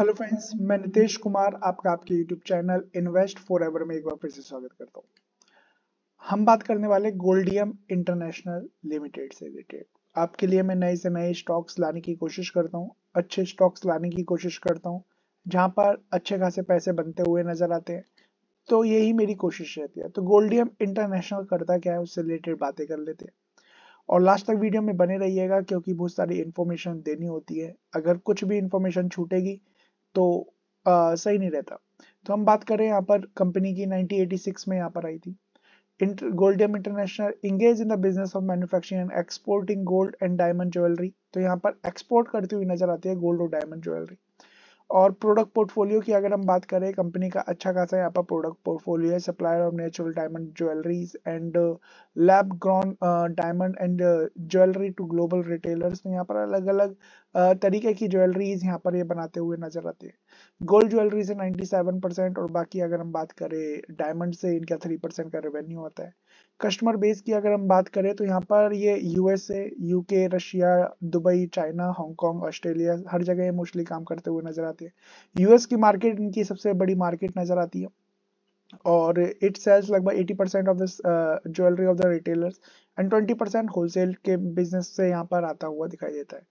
hello friends मैं नितेश कुमार आपका आपके YouTube channel invest forever में एक बार फिर से स्वागत करता हूँ हम बात करने वाले गोल्डियम इंटरनेशनल लिमिटेड से रिलेटेड आपके लिए मैं नए से नए स्टॉक्स लाने की कोशिश करता हूँ अच्छे स्टॉक्स लाने की कोशिश करता हूँ जहाँ पर अच्छे खासे पैसे बनते हुए नजर आते हैं तो यही मेरी कोशिश रहती है तो गोल्डियम इंटरनेशनल करता क्या है उससे रिलेटेड बातें कर लेते हैं और लास्ट तक वीडियो में बने रहिएगा क्योंकि बहुत सारी इन्फॉर्मेशन देनी होती है अगर कुछ भी इन्फॉर्मेशन छूटेगी तो आ, सही नहीं रहता तो हम बात कर रहे हैं यहाँ पर कंपनी की 1986 में यहाँ पर आई थी Goldiam international engage in the business of manufacturing and exporting gold and diamond jewellery तो यहाँ पर एक्सपोर्ट करती हुई नजर आती है गोल्ड और डायमंड ज्वेलरी और प्रोडक्ट पोर्टफोलियो की अगर हम बात करें कंपनी का अच्छा खासा यहाँ पर प्रोडक्ट पोर्टफोलियो है supplier of natural diamond jewelleries and lab grown diamond and jewellery to global retailers तो यहाँ पर अलग अलग तरीके की ज्वेलरीज यहाँ पर ये बनाते हुए नजर आते हैं गोल्ड ज्वेलरी से 97 परसेंट और बाकी अगर हम बात करें डायमंड से इनका 3 परसेंट का रेवेन्यू होता है कस्टमर बेस की अगर हम बात करें तो यहाँ पर ये USA UK Russia Dubai China Hong Kong Australia हर जगह ये मोस्टली काम करते हुए नजर आते हैं यूएस की मार्केट इनकी सबसे बड़ी मार्केट नजर आती है और इट सेल्स लगभग 80 percent of this jewellery of the retailers and 20 percent wholesale के बिजनेस से यहाँ पर आता हुआ दिखाई देता है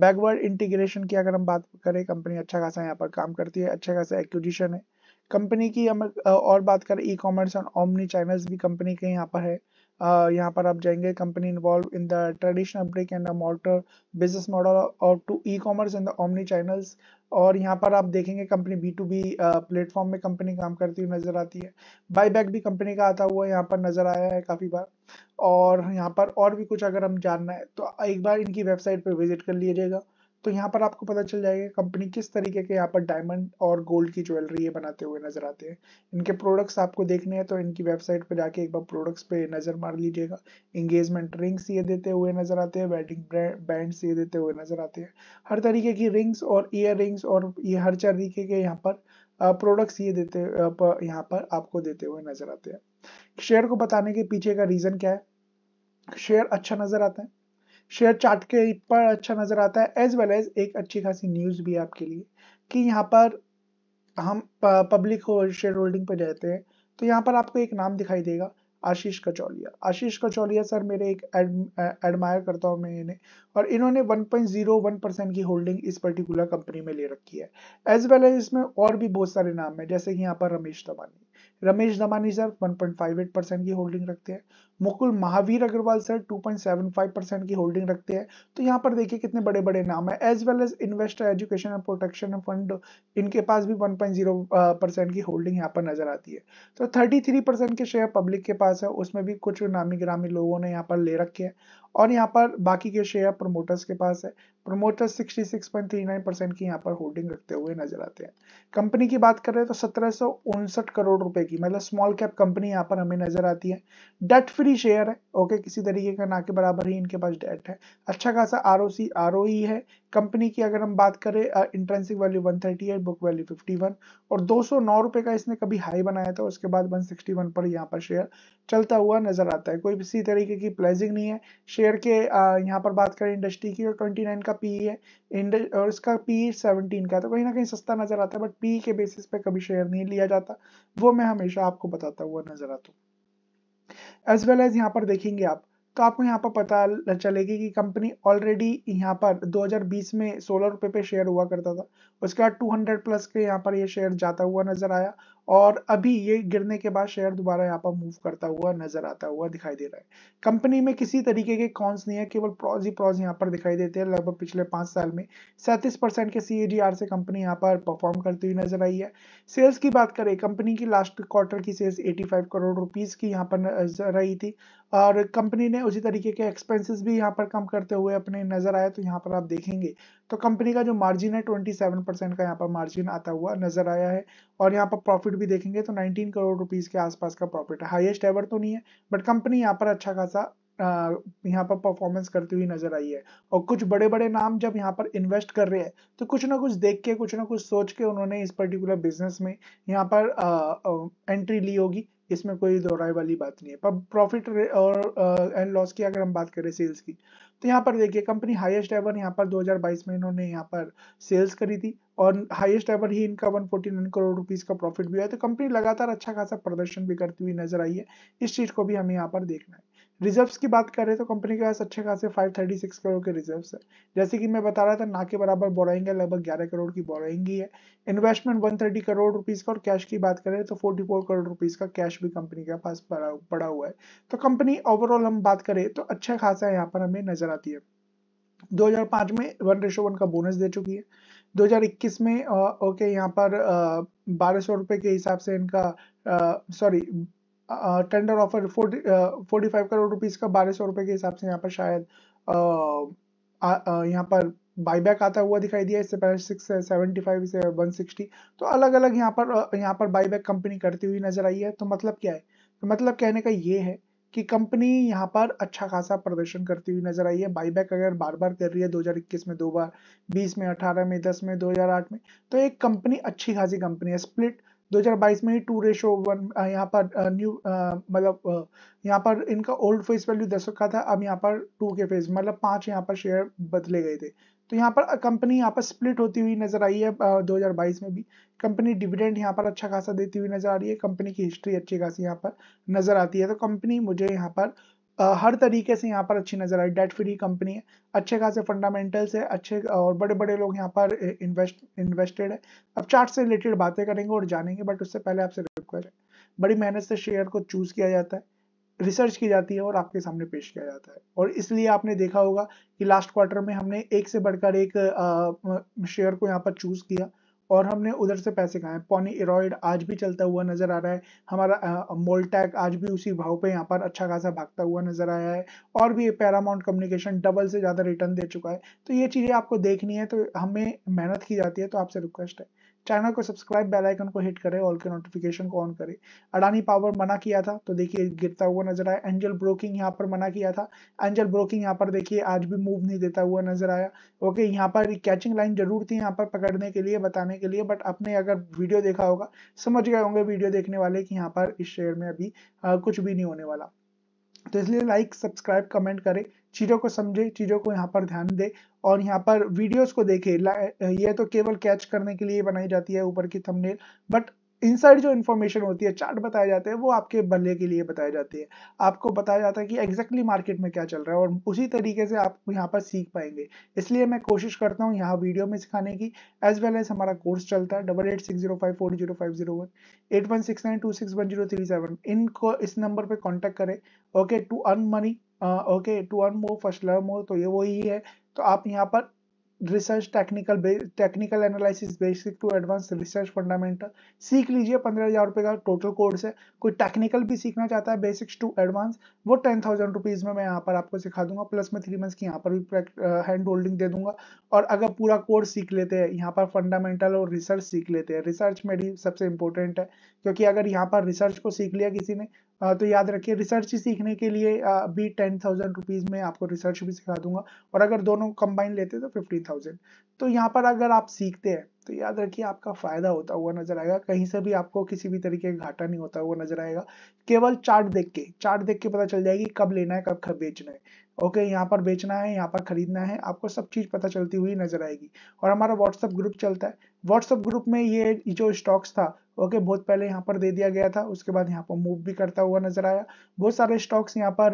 बैकवर्ड इंटीग्रेशन की अगर हम बात करें कंपनी अच्छा खासा यहाँ पर काम करती है अच्छा खासा एक्विजिशन है कंपनी की हम uh, और बात करें e commerce and omni channels भी कंपनी के यहाँ पर है यहाँ पर आप जाएंगे company involve in the traditional brick and mortar business model और to e commerce in the omni channels और यहाँ पर आप देखेंगे company B to B platform में कंपनी काम करती हुई नजर आती है बाईबैक भी कंपनी का आता हुआ यहाँ पर नजर आया है काफी बार और यहाँ पर और भी कुछ अगर हम जानना है तो एक बार इनकी वेबसाइट पर विजिट कर लीजिएगा तो यहाँ पर आपको पता चल जाएगा कंपनी किस तरीके के यहाँ पर डायमंड और गोल्ड की ज्वेलरी ये बनाते हुए नजर आते हैं इनके प्रोडक्ट्स आपको देखने हैं तो इनकी वेबसाइट पर जाके एक बार प्रोडक्ट्स पे नजर मार लीजिएगा इंगेजमेंट रिंग्स ये देते हुए नजर आते हैं वेडिंग बैंड्स ये देते हुए नजर आते हैं हर तरीके की रिंग्स और इयर और ये हर तरीके के यहाँ पर प्रोडक्ट्स ये देते यहाँ पर आपको देते हुए नजर आते हैं शेयर को बताने के पीछे का रीजन क्या है शेयर अच्छा नजर आता है शेयर चार्ट के पर अच्छा नज़र आता है एज वेल एज एक अच्छी खासी न्यूज़ भी आपके लिए कि यहाँ पर हम पब्लिक शेयर होल्डिंग पर जाते हैं तो यहाँ पर आपको एक नाम दिखाई देगा आशीष कचौलिया आशीष कचौलिया सर मेरे एक एडमायर करता हूँ मैं इन्हें और इन्होंने 1.01 परसेंट की होल्डिंग इस पर्टिकुलर कंपनी में ले रखी है एज वेल एज इसमें और भी बहुत सारे नाम है जैसे कि यहाँ पर रमेश तवानी रमेश दमानी सर 1.58 परसेंट की होल्डिंग रखते हैं मुकुल महावीर अग्रवाल सर 2.75 परसेंट की होल्डिंग रखते हैं तो यहाँ पर देखिए कितने बड़े बड़े नाम है as well as investor education and protection fund इनके पास भी 1.0 परसेंट uh, की होल्डिंग यहाँ पर नजर आती है तो 33 परसेंट के शेयर पब्लिक के पास है उसमें भी कुछ नामी ग्रामी लोगों ने यहाँ पर ले रखे हैं और यहाँ पर बाकी के शेयर प्रमोटर्स के पास है प्रमोटर्स 66.39 परसेंट की यहाँ पर होल्डिंग रखते हुए नजर आते हैं कंपनी की बात करें तो सत्रह करोड़ रुपए की मतलब स्मॉल कैप कंपनी यहाँ पर हमें नजर आती है डेट फ्री शेयर है ओके किसी तरीके का ना के बराबर ही इनके पास डेट है अच्छा खासा R O C R O ई है कंपनी की अगर हम बात करें intrinsic value one thirty 138 book value fifty one और दो सौ नौ रुपए का इसने कभी हाई बनाया था उसके बाद वन सिक्सटी वन पर यहाँ पर शेयर चलता हुआ नजर आता है कोई किसी तरीके की प्लेजिंग नहीं है शेयर के यहाँ पर बात करें इंडस्ट्री की और ट्वेंटी नाइन का पी e है और इसका पी 17 e का तो कहीं ना कहीं सस्ता नजर आता है बट पी e के बेसिस पे कभी शेयर नहीं लिया जाता वो मैं हमेशा आपको बताता हुआ नजर आता एज वेल एज यहाँ पर देखेंगे आप तो आपको यहाँ पर पता चलेगी कि कंपनी ऑलरेडी यहाँ पर 2020 में सोलह रुपए पे शेयर हुआ करता था उसके बाद 200 प्लस के यहाँ पर ये यह शेयर जाता हुआ नजर आया और अभी ये गिरने के बाद शेयर दोबारा यहाँ पर मूव करता हुआ नजर आता हुआ दिखाई दे रहा है कंपनी में किसी तरीके के कॉन्स नहीं है केवल प्रॉज ही प्रॉज यहाँ पर दिखाई देते हैं लगभग पिछले पांच साल में सैंतीस परसेंट के सी से कंपनी यहाँ पर परफॉर्म करती हुई नजर आई है सेल्स की बात करें कंपनी की लास्ट क्वार्टर की सेल्स एटी करोड़ रुपीज़ की यहाँ पर नजर आई थी और कंपनी ने उसी तरीके के एक्सपेंसेस भी यहाँ पर कम करते हुए अपने नजर आए तो यहाँ पर आप देखेंगे तो कंपनी का जो मार्जिन है ट्वेंटी परसेंट का यहाँ पर मार्जिन आता हुआ नजर आया है और यहाँ पर प्रॉफिट भी देखेंगे तो 19 करोड़ रुपीस के आसपास का प्रॉफिट है हाईएस्ट एवर तो नहीं है बट कंपनी यहाँ पर अच्छा खासा यहाँ पर परफॉर्मेंस करती हुई नजर आई है और कुछ बड़े बड़े नाम जब यहाँ पर इन्वेस्ट कर रहे हैं तो कुछ ना कुछ देख के कुछ ना कुछ सोच के उन्होंने इस पर्टिकुलर बिजनेस में यहाँ पर आ, आ, एंट्री ली होगी इसमें कोई दोहराई वाली बात नहीं है पर प्रॉफिट और एंड लॉस की अगर हम बात करें सेल्स की तो यहाँ पर देखिए कंपनी हाईएस्ट एवर यहाँ पर 2022 में इन्होंने यहाँ पर सेल्स करी थी और हाईएस्ट एवर ही इनका 149 करोड़ रुपीस का प्रॉफिट भी है तो कंपनी लगातार अच्छा खासा प्रदर्शन भी करती हुई नजर आई है इस चीज को भी हमें यहाँ पर देखना है रिजर्व्स की बात करें तो कंपनी के पास अच्छे खासे 536 करोड़ के रिजर्व्स है जैसे कि मैं बता रहा था ना के बराबर बोराइंग है लगभग 11 करोड़ की बोराइंग ही है इन्वेस्टमेंट 130 करोड़ रुपीस का और कैश की बात करें तो 44 करोड़ रुपीस का कैश भी कंपनी के पास पड़ा, हुआ है तो कंपनी ओवरऑल हम बात करें तो अच्छा खासा यहाँ पर हमें नजर आती है 2005 में वन रेशो वन का बोनस दे चुकी है 2021 में ओके यहाँ पर बारह सौ रुपये के हिसाब से इनका sorry tender offer forty forty five crore rupees का बारह सौ रुपए के हिसाब से यहाँ पर शायद यहाँ पर बाईबैक आता हुआ दिखाई दिया इससे पहले सिक्स सेवेंटी फाइव से वन सिक्सटी तो अलग अलग यहाँ पर यहाँ पर बाईबैक कंपनी करती हुई नजर आई है तो मतलब क्या है तो मतलब कहने का ये है कि कंपनी यहाँ पर अच्छा खासा प्रदर्शन करती हुई नजर आई है बाईबैक अगर बार बार कर रही है 2021 में दो बार 20 में 18 में 10 में 2008 में तो एक कंपनी अच्छी खासी कंपनी है स्प्लिट 2022 में ही टू रेशो वन यहाँ पर न्यू मतलब यहाँ पर इनका ओल्ड फेस वैल्यू दस का था अब यहाँ पर टू के फेस मतलब पांच यहाँ पर शेयर बदले गए थे तो यहाँ पर कंपनी यहाँ पर स्प्लिट होती हुई नजर आई है 2022 में भी कंपनी डिविडेंड यहाँ पर अच्छा खासा देती हुई नजर आ रही है कंपनी की हिस्ट्री अच्छी खासी यहाँ पर नजर आती है तो कंपनी मुझे यहाँ पर हर तरीके से यहाँ पर अच्छी नजर आई डेट फ्री कंपनी है अच्छे खासे फंडामेंटल्स है अच्छे और बड़े बड़े लोग यहाँ पर इन्वेस्ट इन्वेस्टेड है अब चार्ट से रिलेटेड बातें करेंगे और जानेंगे बट उससे पहले आपसे रिक्वेस्ट है बड़ी मेहनत से शेयर को चूज किया जाता है रिसर्च की जाती है और आपके सामने पेश किया जाता है और इसलिए आपने देखा होगा कि लास्ट क्वार्टर में हमने एक से बढ़कर एक शेयर को यहाँ पर चूज किया और हमने उधर से पैसे खाए पॉनी एरोड आज भी चलता हुआ नजर आ रहा है हमारा मोलटैक आज भी उसी भाव पे यहाँ पर अच्छा खासा भागता हुआ नजर आया है और भी पैरामाउंट कम्युनिकेशन डबल से ज़्यादा रिटर्न दे चुका है तो ये चीज़ें आपको देखनी है तो हमें मेहनत की जाती है तो आपसे रिक्वेस्ट है चैनल को सब्सक्राइब बेल आइकन को हिट करें ऑल के नोटिफिकेशन को ऑन करें अडानी पावर मना किया था तो देखिए गिरता हुआ नजर आया एंजल ब्रोकिंग यहाँ पर मना किया था एंजल ब्रोकिंग यहाँ पर देखिए आज भी मूव नहीं देता हुआ नजर आया ओके यहाँ पर कैचिंग लाइन जरूर थी यहाँ पर पकड़ने के लिए बताने के लिए बट आपने अगर वीडियो देखा होगा समझ गए होंगे वीडियो देखने वाले कि यहाँ पर इस शेयर में अभी आ, कुछ भी नहीं होने वाला तो इसलिए लाइक सब्सक्राइब कमेंट करें चीज़ों को समझे चीज़ों को यहाँ पर ध्यान दे और यहाँ पर वीडियोस को देखे ये तो केवल कैच करने के लिए बनाई जाती है ऊपर की थंबनेल बट इनसाइड जो इन्फॉर्मेशन होती है चार्ट बताए जाते हैं वो आपके बल्ले के लिए बताए जाते हैं आपको बताया जाता है कि एग्जैक्टली मार्केट में क्या चल रहा है और उसी तरीके से आप यहाँ पर सीख पाएंगे इसलिए मैं कोशिश करता हूँ यहाँ वीडियो में सिखाने की एज वेल एज हमारा कोर्स चलता है double eight six zero five four zero five zero one eight one six nine two six one zero three seven इनको इस नंबर पर कॉन्टैक्ट करें okay to earn money okay to earn more first learn more तो ये वही है तो आप यहाँ पर research technical technical analysis basic to advance research fundamental सीख लीजिए पंद्रह हज़ार रुपये का टोटल कोर्स है कोई टेक्निकल भी सीखना चाहता है बेसिक्स टू एडवांस वो टेन थाउजेंड रुपीज़ में मैं यहाँ पर आपको सिखा दूंगा प्लस मैं थ्री मंथ्स की यहाँ पर भी हैंड होल्डिंग दे दूंगा और अगर पूरा कोर्स सीख लेते हैं यहाँ पर फंडामेंटल और रिसर्च सीख लेते हैं रिसर्च में भी सबसे इंपॉर्टेंट है क्योंकि अगर यहाँ पर रिसर्च को सीख लिया किसी ने तो याद रखिए रिसर्च सीखने के लिए भी टेन थाउजेंड रुपीज़ में आपको रिसर्च भी सिखा दूंगा और अगर दोनों कंबाइन लेते तो फिफ्टी थाउजेंड तो यहाँ पर अगर आप सीखते हैं तो याद रखिए आपका फायदा होता हुआ नजर आएगा कहीं से भी आपको किसी भी तरीके का घाटा नहीं होता हुआ नजर आएगा केवल चार्ट देख के चार्ट देख के पता चल जाएगी कब लेना है कब बेचना है ओके यहाँ पर बेचना है यहाँ पर खरीदना है आपको सब चीज पता चलती हुई नजर आएगी और हमारा व्हाट्सअप ग्रुप चलता है व्हाट्सअप ग्रुप में ये जो स्टॉक्स था ओके okay, बहुत पहले यहाँ पर दे दिया गया था उसके बाद यहाँ पर मूव भी करता हुआ नजर आया बहुत सारे स्टॉक्स यहाँ पर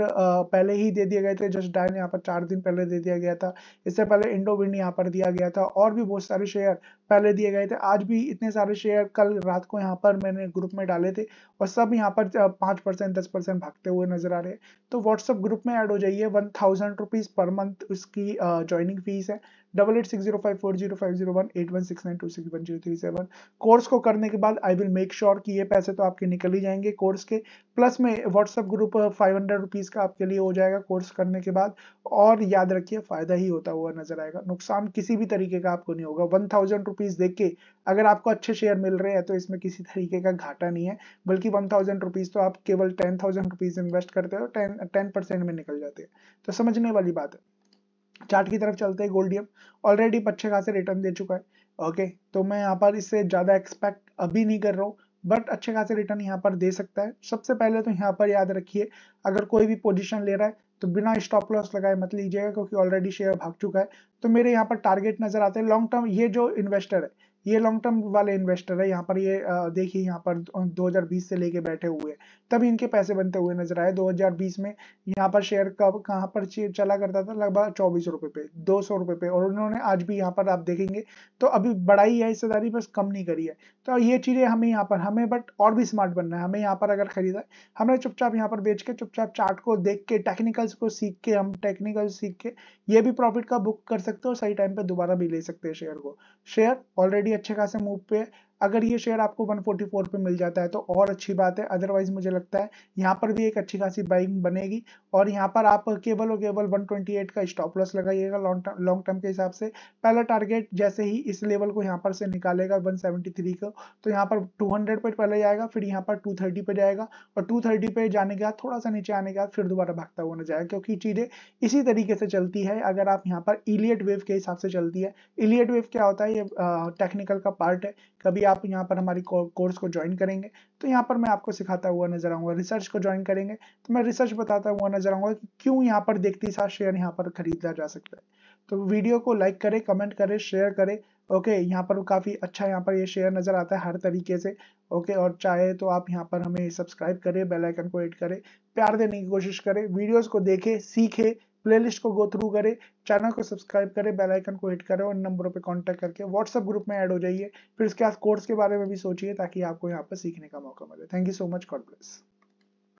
पहले ही दे दिए गए थे जस्ट डायन यहाँ पर चार दिन पहले दे दिया गया था इससे पहले इंडोविंड यहाँ पर दिया गया था और भी बहुत सारे शेयर पहले दिए गए थे आज भी इतने सारे शेयर कल रात को यहाँ पर मैंने ग्रुप में डाले थे और सब यहाँ पर पांच परसेंट दस परसेंट भागते हुए नजर आ रहे हैं तो व्हाट्सअप ग्रुप में ऐड हो जाइए one thousand rupees per month उसकी ज्वाइनिंग फीस है double eight six zero five four zero five zero one eight one six nine two six one zero three seven course को करने के बाद I will make sure कि ये पैसे तो आपके निकल ही जाएंगे कोर्स के प्लस में WhatsApp group five hundred rupees का आपके लिए हो जाएगा कोर्स करने के बाद और याद रखिए फ़ायदा ही होता हुआ नजर आएगा नुकसान किसी भी तरीके का आपको नहीं होगा वन थाउजेंड रुपीज़ देख के अगर आपको अच्छे शेयर मिल रहे हैं तो इसमें किसी तरीके का घाटा नहीं है बल्कि वन थाउजेंड रुपीज़ तो आप केवल टेन थाउजेंड रुपीज़ इन्वेस्ट करते हो टेन टेन परसेंट में निकल जाते हैं तो समझने वाली बात है चार्ट की तरफ चलते हैं गोल्डियम ऑलरेडी अच्छे खासे रिटर्न दे चुका है ओके तो मैं यहाँ पर इससे ज़्यादा एक्सपेक्ट अभी नहीं कर रहा हूँ बट अच्छे खासे रिटर्न यहाँ पर दे सकता है सबसे पहले तो यहाँ पर याद रखिए अगर कोई भी पोजिशन ले रहा है तो बिना स्टॉप लॉस लगाए मत लीजिएगा क्योंकि ऑलरेडी शेयर भाग चुका है तो मेरे यहाँ पर टारगेट नजर आते हैं लॉन्ग टर्म ये जो इन्वेस्टर है ये लॉन्ग टर्म वाले इन्वेस्टर है यहाँ पर ये देखिए यहाँ पर 2020 से लेके बैठे हुए हैं तभी इनके पैसे बनते हुए नजर आए 2020 में यहाँ पर शेयर कब कहाँ पर चला करता था लगभग चौबीस रुपए पे दो सौ रुपए पे और उन्होंने आज भी यहाँ पर आप देखेंगे तो अभी बढ़ाई है हिस्सेदारी बस कम नहीं करी है तो ये चीजें हमें यहाँ पर हमें बट और भी स्मार्ट बनना है हमें यहाँ पर अगर खरीदा है हमने चुपचाप यहाँ पर बेच के चुपचाप चार्ट को देख के टेक्निकल्स को सीख के हम टेक्निकल सीख के ये भी प्रॉफिट का बुक कर सकते हो सही टाइम पे दोबारा भी ले सकते हैं शेयर को शेयर ऑलरेडी अच्छे खासे मूव पे अगर ये शेयर आपको 144 पे मिल जाता है तो और अच्छी बात है अदरवाइज मुझे लगता है यहाँ पर भी एक अच्छी खासी बाइंग बनेगी और यहाँ पर आप केवल और केवल 128 का स्टॉप लॉस लगाइएगा लॉन्ग टर्म के हिसाब से पहला टारगेट जैसे ही इस लेवल को यहाँ पर से निकालेगा 173 को तो यहाँ पर 200 पे पहले जाएगा फिर यहाँ पर 230 पे जाएगा और टू पे जाने के बाद थोड़ा सा नीचे आने के बाद फिर दोबारा भागता हुआ जाएगा क्योंकि चीज़ें इसी तरीके से चलती है अगर आप यहाँ पर इलियट वेव के हिसाब से चलती है इलियट वेव क्या होता है ये टेक्निकल का पार्ट है कभी आप आप यहाँ पर हमारी कोर्स को ज्वाइन करेंगे तो यहाँ पर मैं आपको सिखाता हुआ नजर आऊंगा रिसर्च को ज्वाइन करेंगे तो मैं रिसर्च बताता हुआ नजर आऊंगा कि क्यों यहाँ पर देखते साथ शेयर यहाँ पर खरीदा जा सकता है तो वीडियो को लाइक करे कमेंट करे शेयर करे ओके यहाँ पर काफ़ी अच्छा यहाँ पर ये शेयर नज़र आता है हर तरीके से ओके और चाहे तो आप यहाँ पर हमें सब्सक्राइब करें बेल आइकन को एड करें प्यार देने की कोशिश करें वीडियोस को देखें सीखें प्लेलिस्ट को गो थ्रू करें चैनल को सब्सक्राइब करें बेलाइकन को हिट करे और नंबरों पर कॉन्टेक्ट करके व्हाट्सएप ग्रुप में एड हो जाइए फिर उसके बाद कोर्स के बारे में भी सोचिए ताकि आपको यहाँ पर सीखने का मौका मिले thank you so much God bless